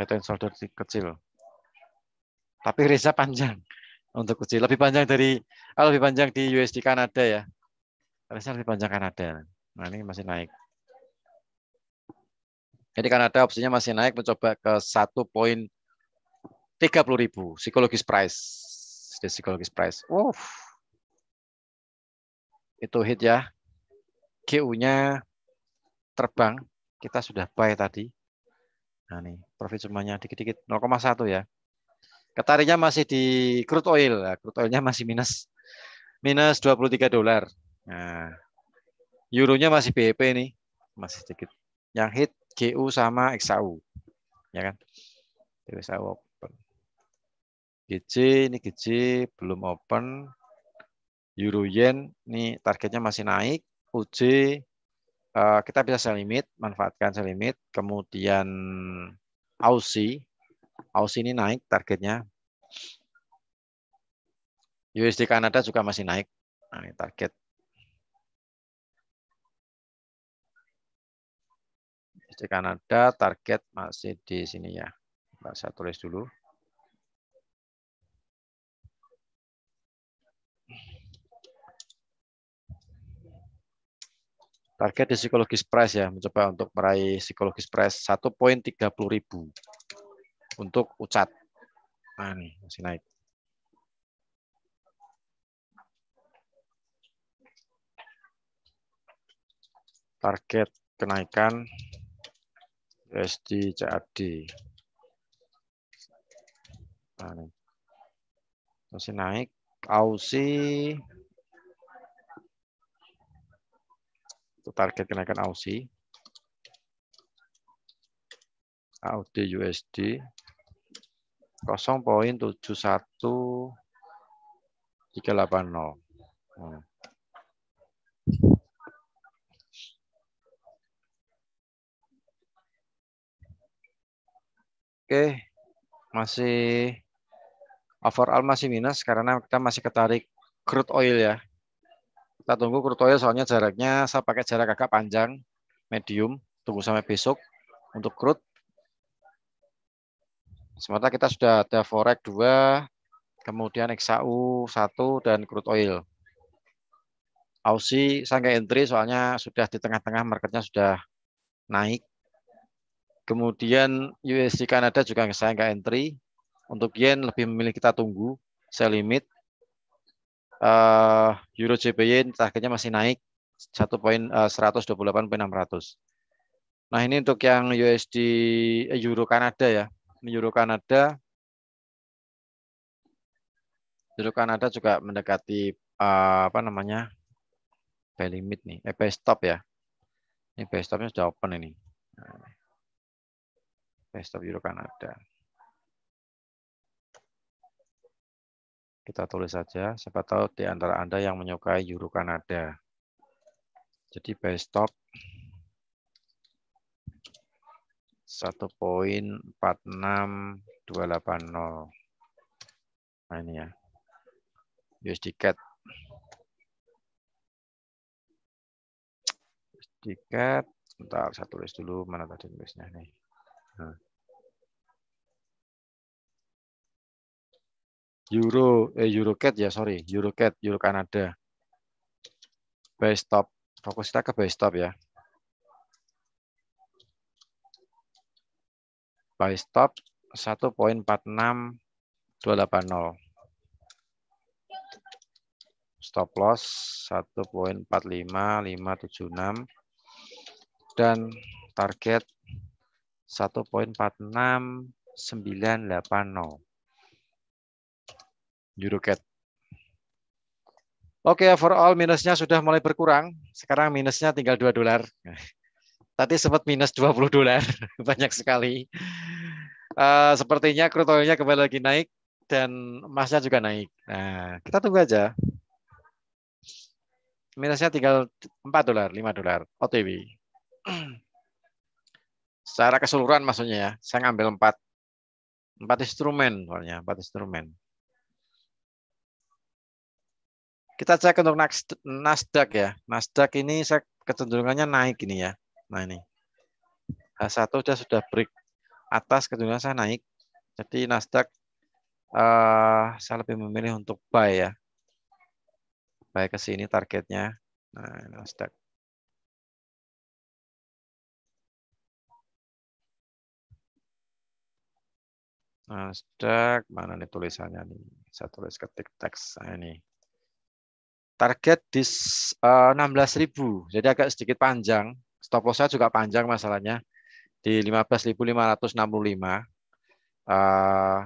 Head and shoulder kecil. Tapi Reza panjang untuk uji. Lebih panjang dari oh lebih panjang di USD Kanada ya. Reza lebih panjang Kanada. Nah, ini masih naik. Jadi Kanada opsinya masih naik mencoba ke satu poin puluh ribu psikologis price. di psikologis price. Wow. Itu hit ya. GU nya terbang. Kita sudah buy tadi. Nah, nih profit semuanya dikit-dikit 0,1 ya. Ketariknya masih di crude oil. Nah, crude oilnya masih minus minus 23 dolar. Nah, euronya masih BEP nih, masih sedikit. Yang hit GU sama XAU. Ya kan? XAU open. GC ini GC belum open. Euro yen ini targetnya masih naik. UJ eh, kita bisa sell limit, manfaatkan sell limit, kemudian Aussie AUS ini naik targetnya. USD Kanada juga masih naik. Nah, ini target. USD Kanada target masih di sini ya. Mbak saya tulis dulu. Target di psikologis price ya, mencoba untuk meraih psikologis price 1.30 ribu untuk ucat. Nah, nih, masih naik. Target kenaikan USD CAD. Nah, nih. Masih naik. Aussie, itu target kenaikan Aussie AUD USD Oke, masih overall masih minus karena kita masih ketarik crude oil ya. Kita tunggu crude oil soalnya jaraknya saya pakai jarak agak panjang, medium, tunggu sampai besok untuk crude Sementara kita sudah ada forex 2, kemudian XAU 1 dan crude oil. Aussie saya nggak entry soalnya sudah di tengah-tengah marketnya sudah naik. Kemudian USD Kanada juga saya nggak entry. Untuk yen lebih memilih kita tunggu, sell limit. Uh, Euro JPY targetnya masih naik poin Uh, nah ini untuk yang USD eh, Euro Kanada ya. Menyuruh Kanada menyuruh Kanada juga mendekati uh, apa namanya buy limit nih eh buy stop ya ini buy stopnya sudah open ini nah. buy stop Euro Kanada kita tulis saja siapa tahu di antara anda yang menyukai Euro Kanada jadi buy stop satu poin empat enam dua nol. Nah ini ya. USD CAD. USD CAD. Bentar, satu tulis dulu mana tadi tulisnya nih. Nah. Euro eh EuroCat ya sorry EuroCat Euro Kanada buy stop fokus kita ke buy stop ya buy stop 1.46280. Stop loss 1.45576 dan target 1.46980. Eurocat. Oke, okay, overall minusnya sudah mulai berkurang. Sekarang minusnya tinggal 2 dolar. Tadi sempat minus 20 dolar, banyak sekali. Uh, sepertinya crude kembali lagi naik dan emasnya juga naik. Nah, kita tunggu aja. Minusnya tinggal 4 dolar, 5 dolar. OTW. Secara keseluruhan maksudnya ya. Saya ngambil 4. 4 instrumen soalnya, empat instrumen. Kita cek untuk Nasdaq ya. Nasdaq ini saya kecenderungannya naik ini ya. Nah ini. H1 dia sudah break atas kedua saya naik. Jadi Nasdaq uh, saya lebih memilih untuk buy ya. Buy ke sini targetnya. Nah, Nasdaq. Nasdaq mana nih tulisannya nih? Saya tulis ketik teks nah, ini. Target di uh, eh, 16.000. Jadi agak sedikit panjang stop loss saya juga panjang masalahnya di 15.565. Uh, eh,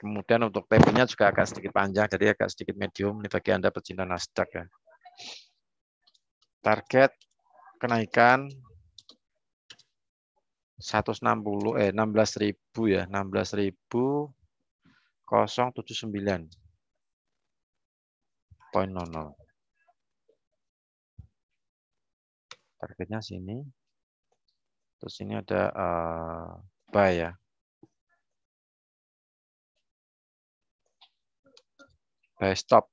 kemudian untuk TP-nya juga agak sedikit panjang, jadi agak sedikit medium ini bagi Anda pecinta Nasdaq ya. Target kenaikan 160 eh 16.000 ya, 16.000 nol targetnya sini. Terus ini ada uh, buy ya. Buy stop.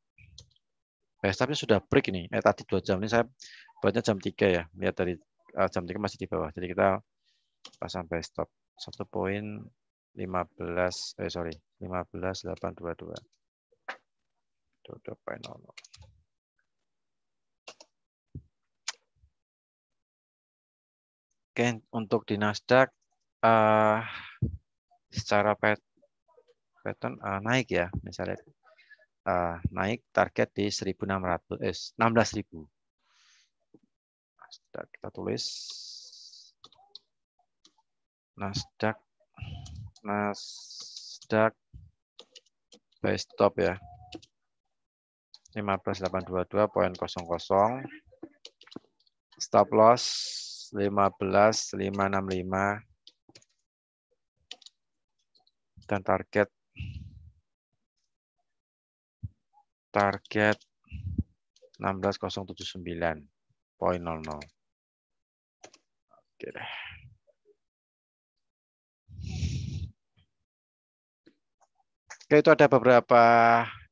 Buy stopnya sudah break ini. Eh tadi dua jam ini saya buatnya jam tiga ya. Lihat dari uh, jam tiga masih di bawah. Jadi kita pasang buy stop. satu poin belas eh sorry lima belas 15822. Tutup 0. Oke, untuk di Nasdaq uh, secara pet, pattern uh, naik ya, misalnya uh, naik target di 1.600 eh, 16.000. Nasdaq kita tulis Nasdaq Nasdaq buy stop ya. 15822.00 stop loss 15, dan target target 16079.00. Oke deh. Oke, itu ada beberapa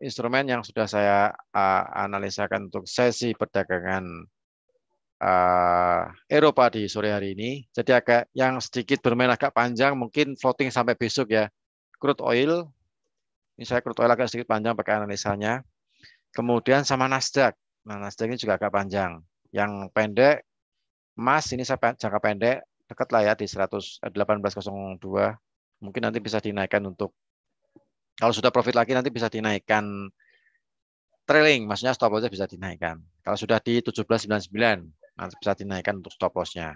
instrumen yang sudah saya uh, analisakan untuk sesi perdagangan uh, Eropa di sore hari ini. Jadi agak yang sedikit bermain agak panjang, mungkin floating sampai besok ya. Crude oil, ini saya crude oil agak sedikit panjang pakai analisanya. Kemudian sama Nasdaq. Nah, Nasdaq ini juga agak panjang. Yang pendek, emas ini saya jangka pendek, dekat lah ya di 118.02. Eh, mungkin nanti bisa dinaikkan untuk, kalau sudah profit lagi nanti bisa dinaikkan trailing, maksudnya stop lossnya bisa dinaikkan. Kalau sudah di 1799, Nanti bisa dinaikkan untuk stop loss-nya.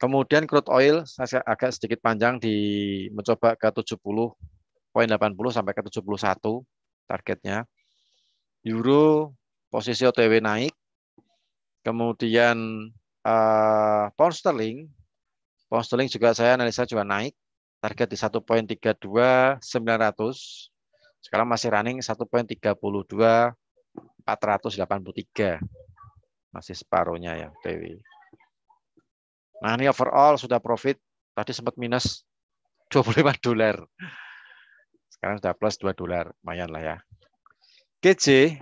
Kemudian crude oil saya agak sedikit panjang di mencoba ke 70.80 sampai ke 71 targetnya. Euro posisi OTW naik. Kemudian uh, pound sterling pound sterling juga saya analisa juga naik. Target di 1.32900. Sekarang masih running 1.32 483. Masih separuhnya ya, Dewi. Nah, ini overall sudah profit. Tadi sempat minus 25 dolar. Sekarang sudah plus 2 dolar. Lumayan lah ya. GC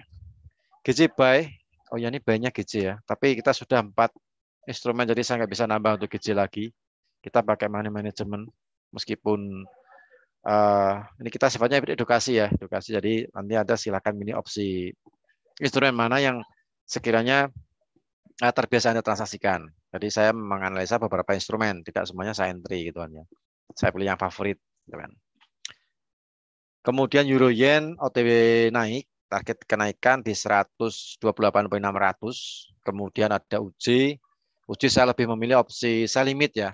GC buy. Oh ya, ini banyak nya ya. Tapi kita sudah empat instrumen, jadi saya nggak bisa nambah untuk GC lagi. Kita pakai money management. Meskipun uh, ini kita sifatnya edukasi ya. Edukasi, jadi nanti ada silakan mini opsi instrumen mana yang sekiranya eh, terbiasa Anda transaksikan. Jadi saya menganalisa beberapa instrumen, tidak semuanya saya entry gitu kan ya. Saya pilih yang favorit gitu kan. Kemudian euro yen OTW naik, target kenaikan di 128.600. Kemudian ada uji. Uji saya lebih memilih opsi sell limit ya.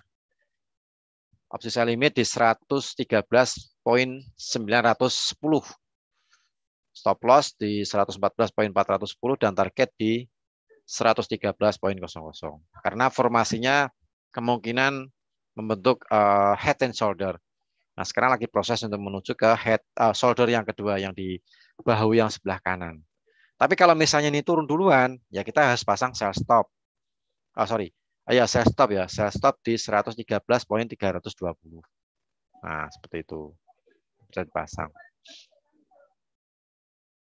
Opsi sell limit di 113.910 stop loss di 114.410 dan target di 113.00. Karena formasinya kemungkinan membentuk uh, head and shoulder. Nah, sekarang lagi proses untuk menuju ke head uh, shoulder yang kedua yang di bahu yang sebelah kanan. Tapi kalau misalnya ini turun duluan, ya kita harus pasang sell stop. Oh, sorry. Ayo, ya, sell stop ya. Sell stop di 113.320. Nah, seperti itu. Bisa dipasang.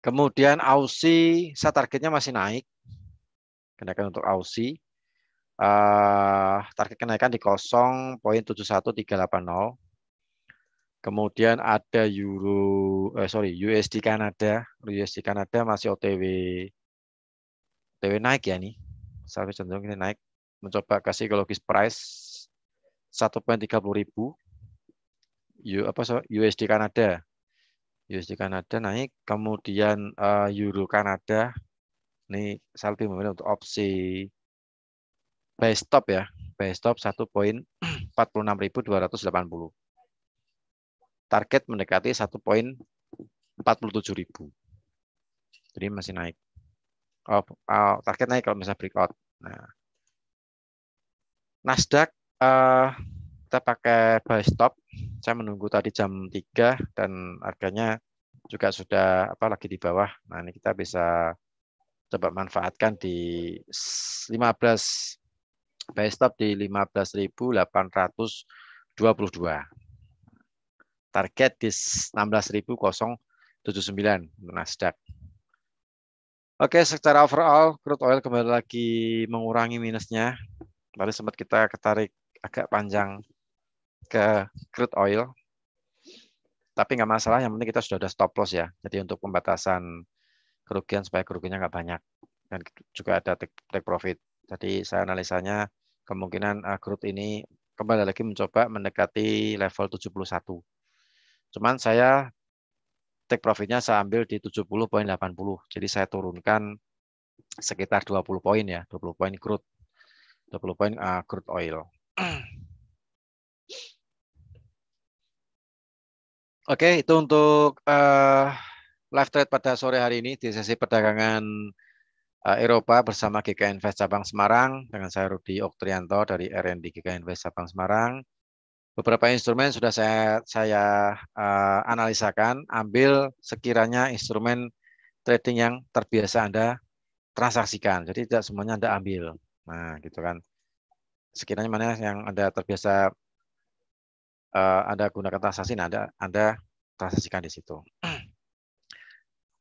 Kemudian Aussie, saya targetnya masih naik. Kenaikan untuk Aussie. Uh, target kenaikan di 0.71380. Kemudian ada euro, eh, sorry USD Kanada, USD Kanada masih OTW, OTW naik ya nih. Saya cenderung ini naik, mencoba ke psikologis price 1.30 ribu. apa so, USD Kanada USD Kanada naik, kemudian uh, Euro Kanada ini saya lebih memilih untuk opsi buy stop ya, buy stop 1.46280. Target mendekati satu 1.47000. Jadi masih naik. Oh, oh, target naik kalau misalnya breakout. Nah, Nasdaq uh, kita pakai buy stop. Saya menunggu tadi jam 3 dan harganya juga sudah apa lagi di bawah. Nah, ini kita bisa coba manfaatkan di 15 buy stop di 15.822. Target di 16.079 Nasdaq. Oke, secara overall crude oil kembali lagi mengurangi minusnya. Tadi sempat kita ketarik agak panjang ke crude oil. Tapi nggak masalah, yang penting kita sudah ada stop loss ya. Jadi untuk pembatasan kerugian supaya kerugiannya nggak banyak. Dan juga ada take, take profit. Jadi saya analisanya kemungkinan eh, crude ini kembali lagi mencoba mendekati level 71. Cuman saya take profitnya saya ambil di 70.80. Jadi saya turunkan sekitar 20 poin ya, 20 poin crude. 20 poin eh, crude oil. Oke, itu untuk uh, live trade pada sore hari ini di sesi perdagangan uh, Eropa bersama GK Invest Cabang Semarang dengan saya Rudi Oktrianto dari RND GK Invest Cabang Semarang. Beberapa instrumen sudah saya saya uh, analisakan, ambil sekiranya instrumen trading yang terbiasa Anda transaksikan. Jadi tidak semuanya Anda ambil. Nah, gitu kan. Sekiranya mana yang Anda terbiasa uh, Anda gunakan transaksi, nah Anda, Anda transaksikan di situ.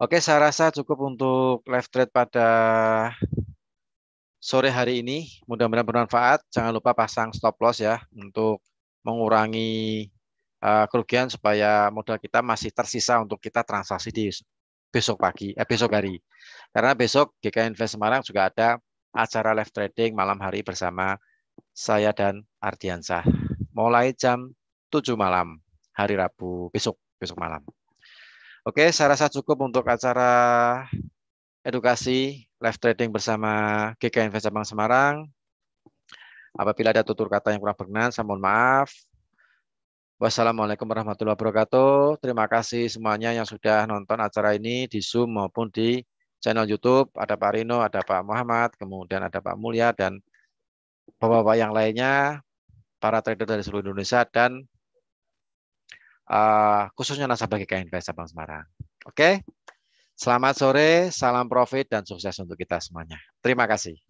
Oke, saya rasa cukup untuk live trade pada sore hari ini. Mudah-mudahan bermanfaat. Jangan lupa pasang stop loss ya untuk mengurangi uh, kerugian supaya modal kita masih tersisa untuk kita transaksi di besok pagi, eh, besok hari. Karena besok GK Invest Semarang juga ada acara live trading malam hari bersama saya dan Ardiansyah. Mulai jam 7 malam hari Rabu besok besok malam. Oke, saya rasa cukup untuk acara edukasi live trading bersama GK Invest Cabang Semarang. Apabila ada tutur kata yang kurang berkenan, saya mohon maaf. Wassalamualaikum warahmatullahi wabarakatuh. Terima kasih semuanya yang sudah nonton acara ini di Zoom maupun di channel YouTube. Ada Pak Rino, ada Pak Muhammad, kemudian ada Pak Mulya, dan bapak-bapak yang lainnya, para trader dari seluruh Indonesia, dan uh, khususnya nasabah GKN Invest Sabang Semarang. Oke, okay? selamat sore, salam profit dan sukses untuk kita semuanya. Terima kasih.